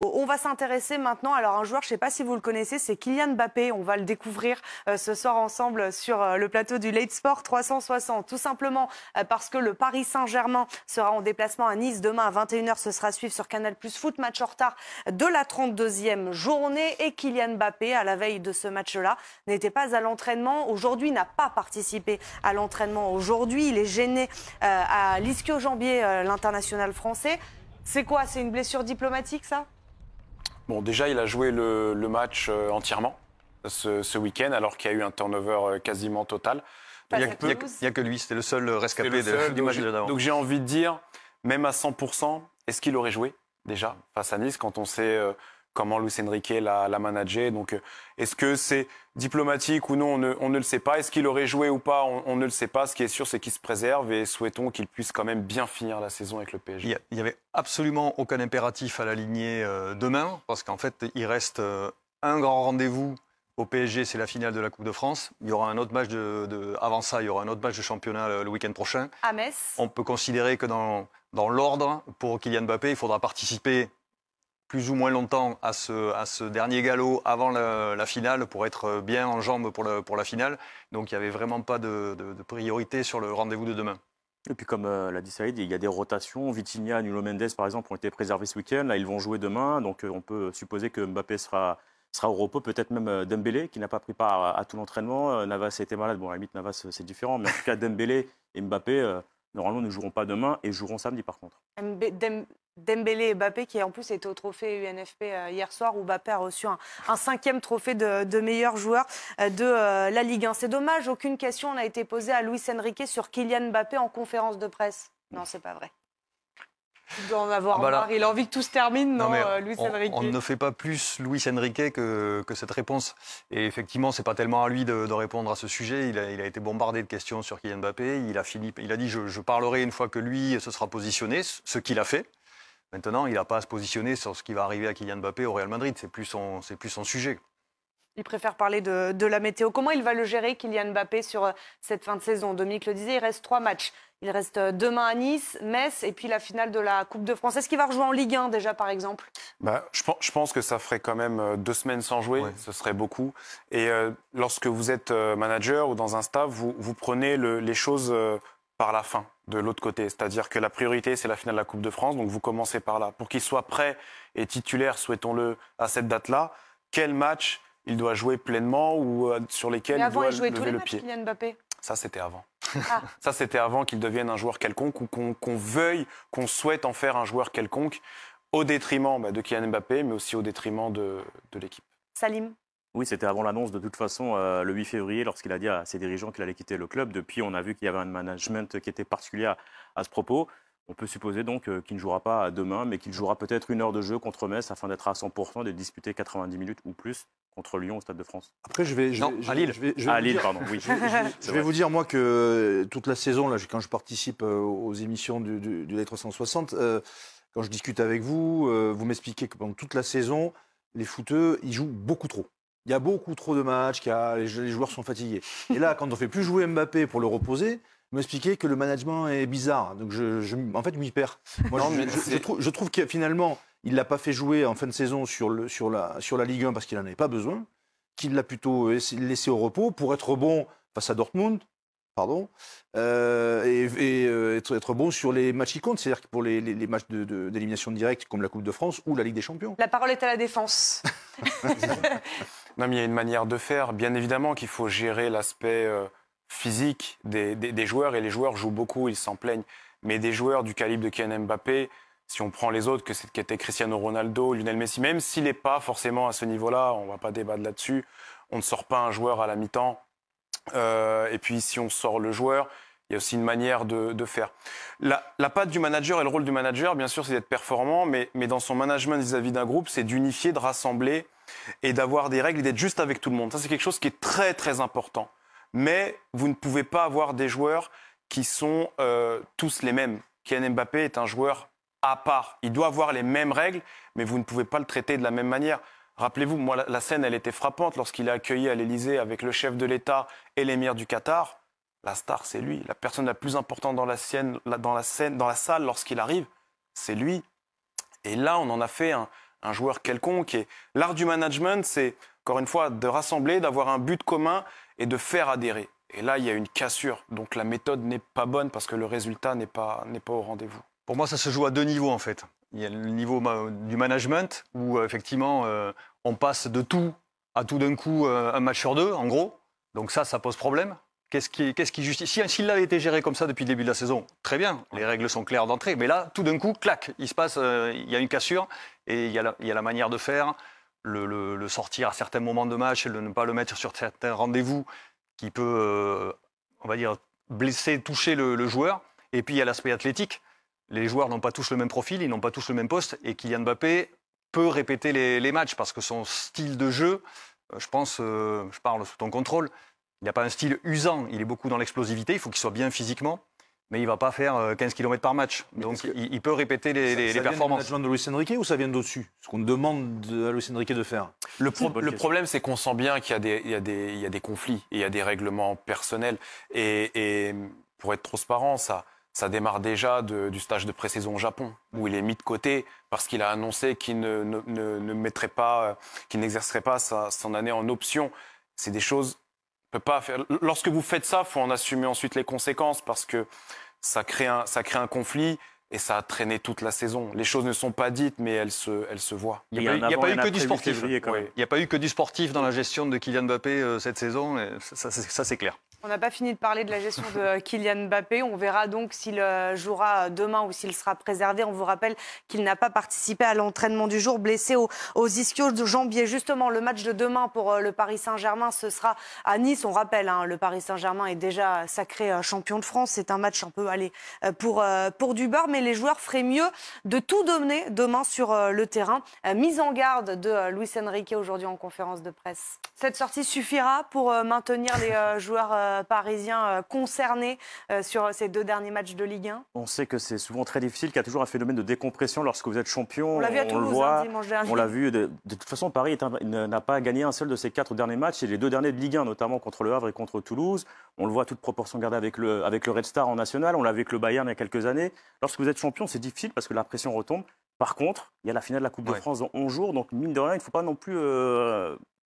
On va s'intéresser maintenant, alors un joueur, je ne sais pas si vous le connaissez, c'est Kylian Mbappé. On va le découvrir euh, ce soir ensemble euh, sur euh, le plateau du Late Sport 360. Tout simplement parce que le Paris Saint-Germain sera en déplacement à Nice demain à 21h. Ce sera suivi sur Canal Plus Foot, match en retard de la 32e journée. Et Kylian Mbappé, à la veille de ce match-là, n'était pas à l'entraînement. Aujourd'hui, n'a pas participé à l'entraînement. Aujourd'hui, il est gêné à l'ischio-jambier, l'international français. C'est quoi C'est une blessure diplomatique, ça Bon, déjà, il a joué le, le match euh, entièrement ce, ce week-end, alors qu'il y a eu un turnover euh, quasiment total. Il n'y a, a, que lui, c'était le seul euh, rescapé du seul, de, match d'avant. Donc j'ai envie de dire, même à 100%, est-ce qu'il aurait joué déjà face à Nice quand on sait comment Luis Enrique l'a managé. Donc, euh, est-ce que c'est diplomatique ou non on ne, le sait pas. Est-ce qu'il aurait joué ou pas on, ne le sait pas. Ce qui est sûr, c'est qu'il se préserve et souhaitons qu'il puisse quand même bien finir la saison avec le PSG. Il n'y avait absolument aucun impératif à l'aligner euh, demain, parce qu'en fait, il reste euh, un grand rendez-vous au PSG, c'est la finale de la Coupe de France. Il y aura un autre match de, avant ça, il y aura un autre match de championnat le, week-end prochain. À Metz. On peut considérer que dans, dans l'ordre, pour Kylian Mbappé, il faudra participer plus ou moins longtemps à ce, dernier galop avant la, finale pour être bien en jambes pour, la finale. Donc il n'y avait vraiment pas de, priorité sur le rendez-vous de demain. Et puis comme euh, l'a dit Saïd, il y a des rotations. Vitinha, Nuno Mendes par exemple ont été préservés ce week-end. Là, ils vont jouer demain. Donc euh, on peut supposer que Mbappé sera, au repos, peut-être même euh, Dembélé qui n'a pas pris part à, tout l'entraînement. Navas a été malade. Bon, à la limite, Navas, c'est différent. Mais en tout cas, Dembélé et Mbappé, normalement, ne joueront pas demain et joueront samedi par contre. Dembélé et Bappé qui en plus étaient au trophée UNFP euh, hier soir où Bappé a reçu un, cinquième trophée de, meilleur joueur euh, de euh, la Ligue 1. C'est dommage, aucune question n'a été posée à Luis Enrique sur Kylian Bappé en conférence de presse. Non, c'est pas vrai. Il avoir Il a envie que tout se termine, non, Luis on, On ne fait pas plus Luis Enrique que, cette réponse. Et effectivement, c'est pas tellement à lui de, répondre à ce sujet. Il a, été bombardé de questions sur Kylian Mbappé. Il a, dit je, je parlerai une fois que lui se sera positionné, ce qu'il a fait. Maintenant, il n'a pas à se positionner sur ce qui va arriver à Kylian Mbappé au Real Madrid. C'est plus son, c'est plus son sujet. Il préfère parler de, la météo. Comment il va le gérer, Kylian Mbappé, sur euh, cette fin de saison Dominique le disait, il reste trois matchs. Il reste euh, demain à Nice, Metz et puis la finale de la Coupe de France. Est-ce qu'il va rejouer en Ligue 1 déjà, par exemple bah, je, pense, que ça ferait quand même euh, deux semaines sans jouer. Ce serait beaucoup. Et lorsque vous êtes manager ou dans un staff, vous, prenez les choses par la fin de l'autre côté. C'est-à-dire que la priorité, c'est la finale de la Coupe de France, donc vous commencez par là. Pour qu'il soit prêt et titulaire, souhaitons-le, à cette date-là, quel match il doit jouer pleinement ou euh, sur lesquels il doit jouer le Ça, c'était avant. Ah. Ça, c'était avant qu'il devienne un joueur quelconque ou qu'on veuille, qu'on souhaite en faire un joueur quelconque, au détriment bah, de Kylian Mbappé, mais aussi au détriment de l'équipe. Salim oui, c'était avant l'annonce de toute façon euh, le 8 février lorsqu'il a dit à ses dirigeants qu'il allait quitter le club. Depuis, on a vu qu'il y avait un management qui était particulier à, ce propos. On peut supposer donc euh, qu'il ne jouera pas demain, mais qu'il jouera peut-être une heure de jeu contre Metz afin d'être à 100% et de disputer 90 minutes ou plus contre Lyon au Stade de France. Après, je vais, vous dire moi que euh, toute la saison, là, quand je participe aux émissions du, du, 360, quand je discute avec vous, vous m'expliquez que pendant toute la saison, les footeux, ils jouent beaucoup trop il y a beaucoup trop de matchs, les joueurs sont fatigués. Et là, quand on ne fait plus jouer Mbappé pour le reposer, m'expliquer que le management est bizarre. Donc, je, en fait, je m'y perds. je, trouve, je trouve finalement, il l'a pas fait jouer en fin de saison sur, le, sur, la, sur la Ligue 1 parce qu'il n'en avait pas besoin, qu'il l'a plutôt laissé au repos pour être bon face à Dortmund, pardon, euh, et, euh, être, bon sur les matchs qui comptent, c'est-à-dire pour les, matchs d'élimination de, directe comme la Coupe de France ou la Ligue des Champions. La parole est à la défense. Non, mais il y a une manière de faire. Bien évidemment qu'il faut gérer l'aspect euh, physique des, joueurs, et les joueurs jouent beaucoup, ils s'en plaignent. Mais des joueurs du calibre de Kylian Mbappé, si on prend les autres, que c'était Cristiano Ronaldo, Lionel Messi, même s'il n'est pas forcément à ce niveau-là, on ne va pas débattre là-dessus, on ne sort pas un joueur à la mi-temps. Euh, et puis si on sort le joueur, il y a aussi une manière de, faire. La, la, patte du manager et le rôle du manager, bien sûr, c'est d'être performant, mais dans son management vis-à-vis d'un groupe, c'est d'unifier, de rassembler et d'avoir des règles d'être juste avec tout le monde. Ça, c'est quelque chose qui est très, très important. Mais vous ne pouvez pas avoir des joueurs qui sont euh, tous les mêmes. Kian Mbappé est un joueur à part. Il doit avoir les mêmes règles, mais vous ne pouvez pas le traiter de la même manière. Rappelez-vous, moi, la scène, elle était frappante lorsqu'il a accueilli à l'Élysée avec le chef de l'État et l'émir du Qatar. La star, c'est lui. La personne la plus importante dans la, dans la, scène, dans la salle lorsqu'il arrive, c'est lui. Et là, on en a fait un, un joueur quelconque. l'art du management, c'est, encore une fois, de rassembler, d'avoir un but commun et de faire adhérer. Et là, il y a une cassure. Donc la méthode n'est pas bonne parce que le résultat n'est pas, n'est pas au rendez-vous. Pour moi, ça se joue à deux niveaux, en fait. Il y a le niveau du management, où euh, effectivement, euh, on passe de tout à tout d'un coup euh, un match sur deux, en gros. Donc ça, ça pose problème. Qu'est-ce qui, qui, justifie avait été géré comme ça depuis le début de la saison, très bien, les règles sont claires d'entrée. Mais là, tout d'un coup, clac, il se passe, euh, il y a une cassure et il y a la, manière de faire, le, sortir à certains moments de match, de ne pas le mettre sur certains rendez-vous qui peut, euh, on va dire, blesser, toucher le, joueur. Et puis il y a l'aspect athlétique. Les joueurs n'ont pas tous le même profil, ils n'ont pas tous le même poste. Et Kylian Mbappé peut répéter les, matchs parce que son style de jeu, euh, je pense, je parle sous ton contrôle, il n'a pas un style usant, il est beaucoup dans l'explosivité, il faut qu'il soit bien physiquement, mais il ne va pas faire 15 euh, km par match. Donc il, peut répéter les, les, performances. Ça vient de Luis Enrique ou ça vient d'au-dessus Ce qu'on demande à Luis Enrique de faire Le, le problème, c'est qu'on sent bien qu'il y, a des conflits, il y a des règlements personnels. Et, pour être transparent, ça, ça démarre déjà du stage de pré-saison au Japon, où il est mis de côté parce qu'il a annoncé qu'il ne, mettrait pas, euh, qu'il n'exercerait pas son année en option. C'est des choses peut pas faire. Lorsque vous faites ça, faut en assumer ensuite les conséquences parce que ça crée un, ça crée un conflit et ça a traîné toute la saison. Les choses ne sont pas dites, mais elles se, elles se voient. Il n'y a, pas eu que du sportif. a pas eu que du sportif dans la gestion de Kylian Mbappé euh, cette saison. ça c'est clair. On n'a pas fini de parler de la gestion de Kylian Mbappé. On verra donc s'il euh, jouera demain ou s'il sera préservé. On vous rappelle qu'il n'a pas participé à l'entraînement du jour, blessé aux, aux ischios de jambier. Justement, le match de demain pour euh, le Paris Saint-Germain, ce sera à Nice. On rappelle, hein, le Paris Saint-Germain est déjà sacré euh, champion de France. C'est un match un peu allez, pour, pour du beurre, mais les joueurs feraient mieux de tout donner demain sur le terrain. Mise en garde de Luis Enrique aujourd'hui en conférence de presse. Cette sortie suffira pour maintenir les joueurs euh, parisien parisiens euh, concernés euh, sur ces deux derniers matchs de Ligue 1 On sait que c'est souvent très difficile, qu'il y a toujours un phénomène de décompression lorsque vous êtes champion. On l'a vu à Toulouse, hein, voit, dimanche dernier. On l'a vu. De, toute façon, Paris n'a pas gagné un seul de ses quatre derniers matchs, et les deux derniers de Ligue 1, notamment contre Le Havre et contre Toulouse. On le voit toute proportion gardée avec le, Red Star en national, on l'a vu avec le Bayern il y a quelques années. Lorsque vous êtes champion, c'est difficile parce que la pression retombe. Par contre, il y a la finale de la Coupe de France dans 11 jours, donc mine de rien, il ne faut pas non plus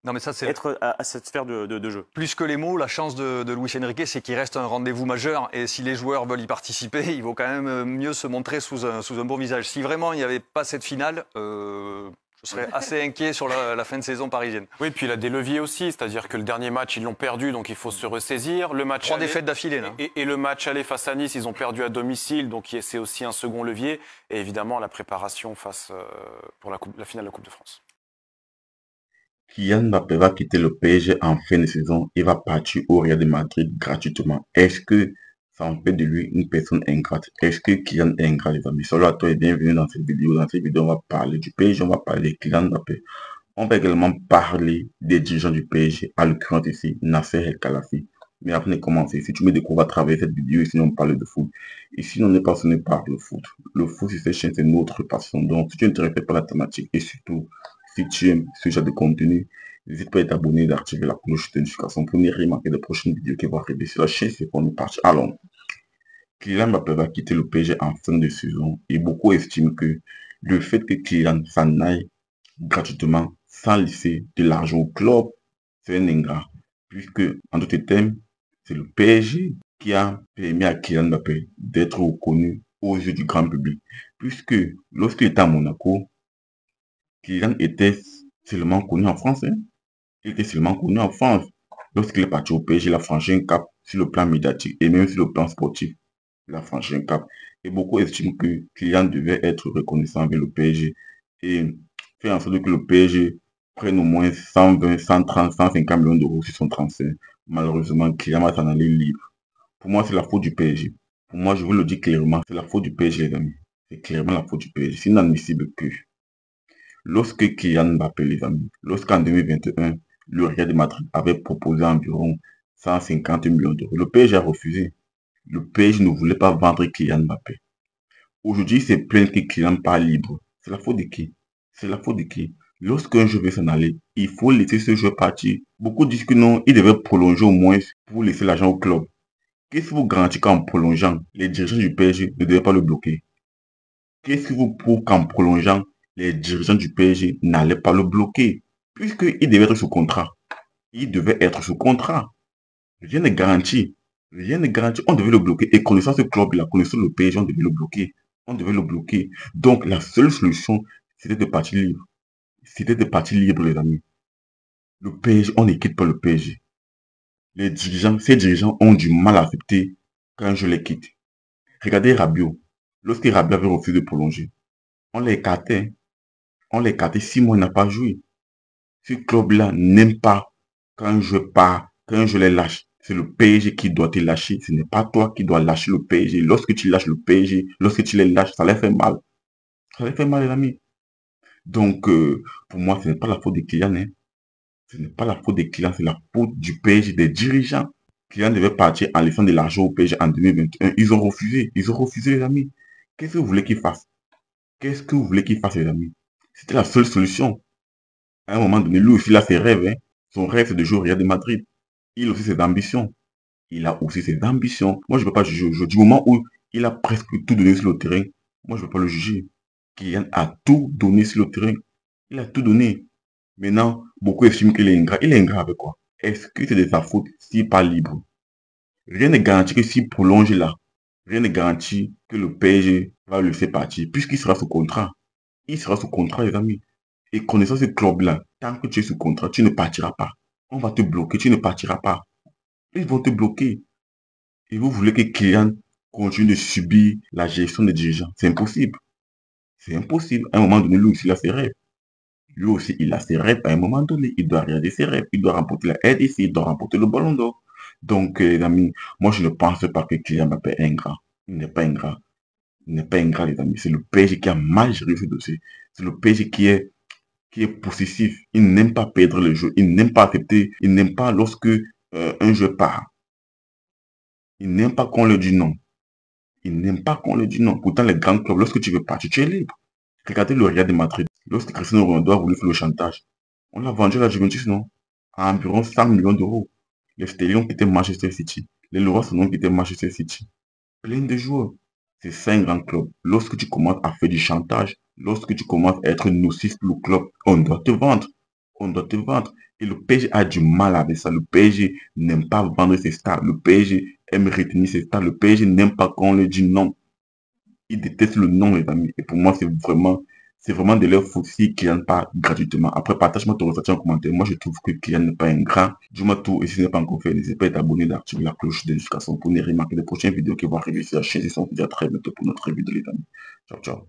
non, mais ça, c'est... être à, cette sphère de, jeu. Plus que les mots, la chance de, de Luis Enrique, c'est qu'il reste un rendez-vous majeur. Et si les joueurs veulent y participer, il vaut quand même mieux se montrer sous un, bon visage. Si vraiment il n'y avait pas cette finale, euh, je serais assez inquiet sur la, fin de saison parisienne. Oui, puis il a des leviers aussi, c'est-à-dire que le dernier match, ils l'ont perdu, donc il faut se ressaisir. Le match Trois défaites d'affilée, Et, le match aller face à Nice, ils ont perdu à domicile, donc c'est aussi un second levier. Et évidemment, la préparation face euh, pour la finale de la Coupe de France. Kylian Mbappé va quitter le PSG en fin de saison et va partir au Real de Madrid gratuitement. Est-ce que ça en fait de lui une personne ingrate Est-ce que Kylian est ingrat, les amis Salut à toi et bienvenue dans cette vidéo. Dans cette vidéo, on va parler du PSG, on va parler de Kylian Mbappé. On va également parler des dirigeants du PSG, à l'occurrence ici, Nasser El Khalafi. Mais avant de commencer, si tu me découvres à travers cette vidéo, sinon on parle de foot. Ici on n'est passionné par le foot. Le foot, c'est une autre c'est passion. Donc si tu ne te pas la thématique et surtout si tu aimes ce genre de contenu, n'hésite pas à t'abonner et d'activer la cloche de notification pour ne rien manquer des prochaines vidéos qui vont arriver sur la chaîne. C'est pour nous partir. Alors, Kylian Mbappé va quitter le PSG en fin de saison et beaucoup estiment que le fait que Kylian s'en aille gratuitement sans laisser de l'argent au club, c'est un ingrat. Puisque, en d'autres termes, c'est le PSG qui a permis à Kylian Mbappé d'être reconnu aux yeux du grand public. Puisque lorsqu'il était à Monaco, Client était seulement connu en France. Il hein. était seulement connu en France. Lorsqu'il est parti au PSG, il a franchi un cap sur le plan médiatique et même sur le plan sportif. Il a franchi un cap. Et beaucoup estiment que Client devait être reconnaissant avec le PSG et faire en sorte que le PSG prenne au moins 120, 130, 150 millions d'euros sur son transfert. Malheureusement, Client va s'en aller libre. Pour moi, c'est la faute du PSG. Pour moi, je vous le dis clairement, c'est la faute du PSG, les amis. C'est clairement la faute du PSG. C'est inadmissible que Lorsque Kylian Mbappé, les amis, lorsqu'en 2021, le Real de Madrid avait proposé environ 150 millions d'euros, le PSG a refusé. Le PSG ne voulait pas vendre Kylian Mbappé. Aujourd'hui, c'est plein que Kylian pas libre. C'est la faute de qui C'est la faute de qui Lorsqu'un jeu veut s'en aller, il faut laisser ce jeu partir. Beaucoup disent que non, il devait prolonger au moins pour laisser l'argent au club. Qu'est-ce que vous garantit qu'en prolongeant, les dirigeants du PSG ne devaient pas le bloquer Qu'est-ce que vous prouve qu'en prolongeant, les dirigeants du PSG n'allaient pas le bloquer, puisqu'il devait être sous contrat. Il devait être sous contrat. Rien n'est garanti. Rien n'est garanti. On devait le bloquer. Et connaissant ce club la connaissant le PSG, on devait le bloquer. On devait le bloquer. Donc, la seule solution, c'était de partir libre. C'était de partir libre, les amis. Le PSG, on ne quitte pas le PSG. Les dirigeants, ces dirigeants ont du mal à accepter quand je les quitte. Regardez Rabio. Lorsque Rabio avait refusé de prolonger, on écarté on l'a écarté six mois, n'a pas joué. Ce club-là n'aime pas quand je pars, quand je les lâche. C'est le PSG qui doit te lâcher. Ce n'est pas toi qui dois lâcher le PSG. Lorsque tu lâches le PSG, lorsque tu les lâches, ça les fait mal. Ça les fait mal, les amis. Donc, euh, pour moi, ce n'est pas la faute des clients. Hein. Ce n'est pas la faute des clients, c'est la faute du PSG, des dirigeants. Les clients devaient partir en laissant de l'argent au PSG en 2021. Ils ont refusé. Ils ont refusé, les amis. Qu'est-ce que vous voulez qu'ils fassent Qu'est-ce que vous voulez qu'ils fassent, les amis c'était la seule solution. À un moment donné, lui aussi, il a ses rêves. Hein. Son rêve, c'est de jouer au Real de Madrid. Il a aussi ses ambitions. Il a aussi ses ambitions. Moi, je ne peux pas juger. Du moment où il a presque tout donné sur le terrain, moi, je ne pas le juger. Kylian a tout donné sur le terrain. Il a tout donné. Maintenant, beaucoup estiment qu'il est ingrat. Il est ingrat avec quoi Est-ce que c'est de sa faute s'il pas libre Rien n'est garanti que s'il prolonge là, rien n'est garanti que le PSG va le faire partir, puisqu'il sera sous contrat. Il sera sous contrat, les amis. Et connaissant ce club-là, tant que tu es sous contrat, tu ne partiras pas. On va te bloquer, tu ne partiras pas. Ils vont te bloquer. Et vous voulez que Kylian continue de subir la gestion des dirigeants. C'est impossible. C'est impossible. À un moment donné, lui aussi, il a ses rêves. Lui aussi, il a ses rêves. À un moment donné, il doit réaliser ses rêves. Il doit remporter la RDC. Il doit remporter le ballon d'eau. Donc, euh, les amis, moi, je ne pense pas que Kylian m'appelle un ingrat. Il n'est pas ingrat n'est pas ingrat, les amis. C'est le PSG qui a mal géré ce dossier. C'est le PSG qui est, qui est possessif. Il n'aime pas perdre le jeu. Il n'aime pas accepter. Il n'aime pas lorsque euh, un jeu part. Il n'aime pas qu'on le dit non. Il n'aime pas qu'on le dit non. Pourtant, les grands clubs, lorsque tu veux partir, tu es libre. Regardez le Real de Madrid. Lorsque Cristiano Ronaldo a voulu faire le chantage, on l'a vendu à la Juventus, non À environ 100 millions d'euros. Les qui étaient Manchester City. Les Leroy sont qui étaient Manchester City. Plein de joueurs. C'est cinq grands clubs, lorsque tu commences à faire du chantage, lorsque tu commences à être nocif pour le club, on doit te vendre. On doit te vendre. Et le PSG a du mal avec ça. Le PSG n'aime pas vendre ses stars. Le PSG aime retenir ses stars. Le PSG n'aime pas qu'on lui dit non. Il déteste le non, les amis. Et pour moi, c'est vraiment c'est vraiment de leur faute si Kylian pas gratuitement. Après, partage-moi ton ressenti en commentaire. Moi, je trouve que Kylian n'est pas un grand. Dis-moi tout. Et si ce n'est pas encore fait, n'hésitez pas à t'abonner, d'activer la cloche de notification pour ne remarquer les prochaines vidéos qui vont arriver sur la chaîne. Ils sont à très bientôt pour notre revue de l'état. Ciao, ciao.